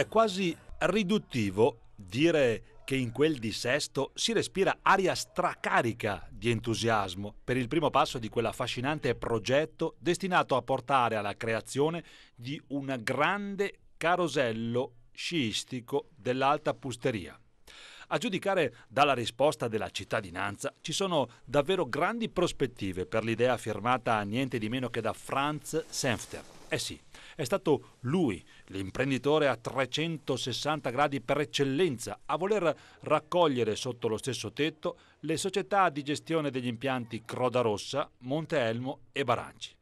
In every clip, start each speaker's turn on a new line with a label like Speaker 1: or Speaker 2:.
Speaker 1: È quasi riduttivo dire che in quel dissesto si respira aria stracarica di entusiasmo per il primo passo di quell'affascinante progetto destinato a portare alla creazione di un grande carosello sciistico dell'Alta Pusteria. A giudicare dalla risposta della cittadinanza, ci sono davvero grandi prospettive per l'idea firmata niente di meno che da Franz Senfter eh sì, è stato lui, l'imprenditore a 360 gradi per eccellenza, a voler raccogliere sotto lo stesso tetto le società di gestione degli impianti Croda Rossa, Monte Elmo e Baranci.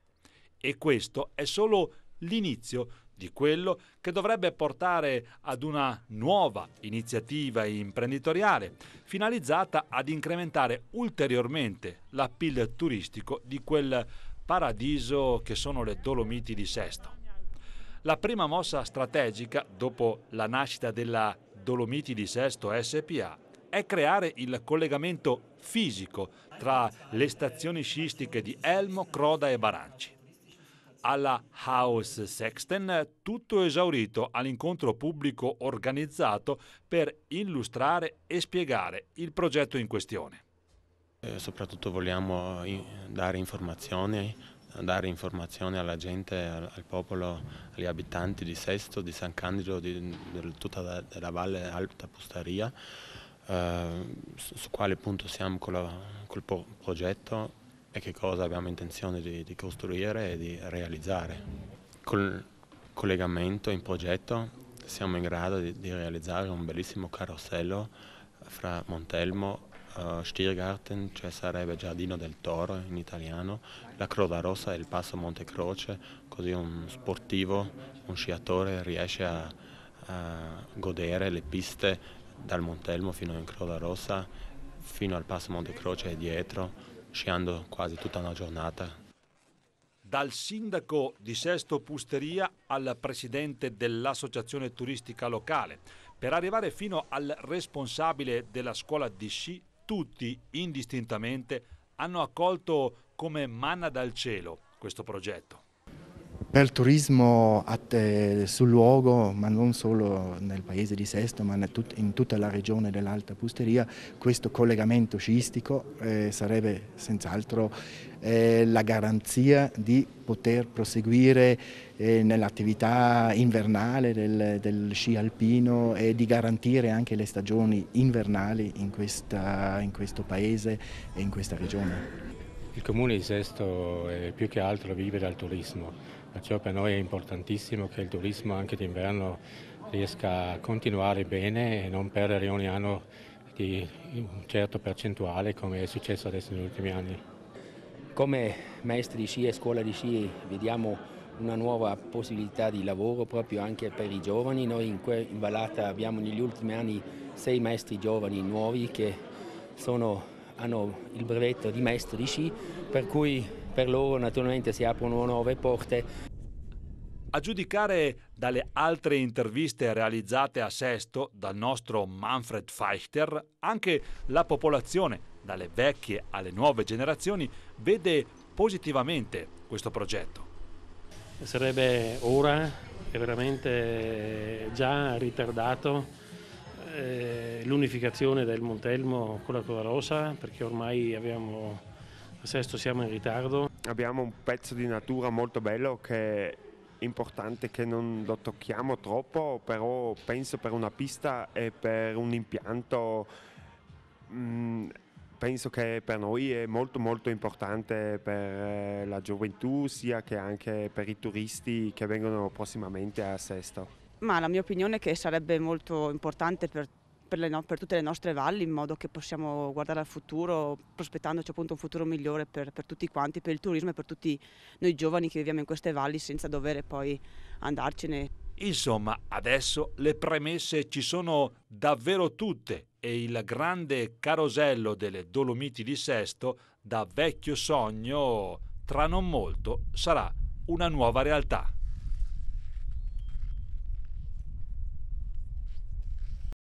Speaker 1: E questo è solo l'inizio di quello che dovrebbe portare ad una nuova iniziativa imprenditoriale finalizzata ad incrementare ulteriormente l'appeal turistico di quel paradiso che sono le Dolomiti di Sesto. La prima mossa strategica dopo la nascita della Dolomiti di Sesto SPA è creare il collegamento fisico tra le stazioni sciistiche di Elmo, Croda e Baranci. Alla House Sexton, tutto esaurito all'incontro pubblico organizzato per illustrare e spiegare il progetto in questione.
Speaker 2: Eh, soprattutto vogliamo eh, dare informazioni, eh, dare informazioni alla gente, al, popolo, agli abitanti di Sesto, di San Candido, di, di tutta la, della Valle Alta Pustaria, eh, su, quale punto siamo con la, col po progetto e che cosa abbiamo intenzione di, di costruire e di realizzare. Col collegamento in progetto siamo in grado di, di realizzare un bellissimo carosello fra Montelmo Stiergarten, cioè sarebbe Giardino del Toro in italiano, la Croda Rossa e il passo Monte Croce, così un sportivo, un sciatore riesce a, a godere le piste dal Montelmo fino in Croda Rossa, fino al passo Monte Croce e dietro, sciando quasi tutta una giornata.
Speaker 1: Dal sindaco di Sesto Pusteria al presidente dell'associazione turistica locale, per arrivare fino al responsabile della scuola di sci tutti indistintamente hanno accolto come manna dal cielo questo progetto.
Speaker 3: Per il turismo sul luogo, ma non solo nel paese di Sesto, ma in tutta la regione dell'Alta Pusteria, questo collegamento sciistico eh, sarebbe senz'altro eh, la garanzia di poter proseguire eh, nell'attività invernale del, del, sci alpino e di garantire anche le stagioni invernali in, questa, in questo paese e in questa regione.
Speaker 2: Il comune di Sesto più che altro vive dal turismo Perciò per noi è importantissimo che il turismo anche d'inverno riesca a continuare bene e non perdere ogni anno di un certo percentuale come è successo adesso negli ultimi anni.
Speaker 3: Come maestri di sci e scuola di sci vediamo una nuova possibilità di lavoro proprio anche per i giovani. Noi in, in Valata abbiamo negli ultimi anni sei maestri giovani nuovi che sono, hanno il brevetto di maestro di sci, per cui per loro naturalmente si aprono nuove porte
Speaker 1: a giudicare dalle altre interviste realizzate a Sesto dal nostro Manfred Feichter, anche la popolazione, dalle vecchie alle nuove generazioni, vede positivamente questo progetto.
Speaker 2: Sarebbe ora, è veramente già ritardato, eh, l'unificazione del Montelmo con la Cova Rossa, perché ormai abbiamo, a Sesto siamo in ritardo. Abbiamo un pezzo di natura molto bello che importante che non lo tocchiamo troppo, però penso per una pista e per un impianto mh, mm, penso che per noi è molto molto importante per eh, la gioventù sia che anche per i turisti che vengono prossimamente a
Speaker 3: Sesto.
Speaker 1: Ma la mia opinione è che sarebbe molto importante per per, le, per, tutte le nostre valli in modo che possiamo guardare al futuro prospettandoci appunto un futuro migliore per, per, tutti quanti, per il turismo e per tutti noi giovani che viviamo in queste valli senza dover poi andarcene. Insomma, adesso le premesse ci sono davvero tutte e il grande carosello delle Dolomiti di Sesto, da vecchio sogno, tra non molto sarà una nuova realtà.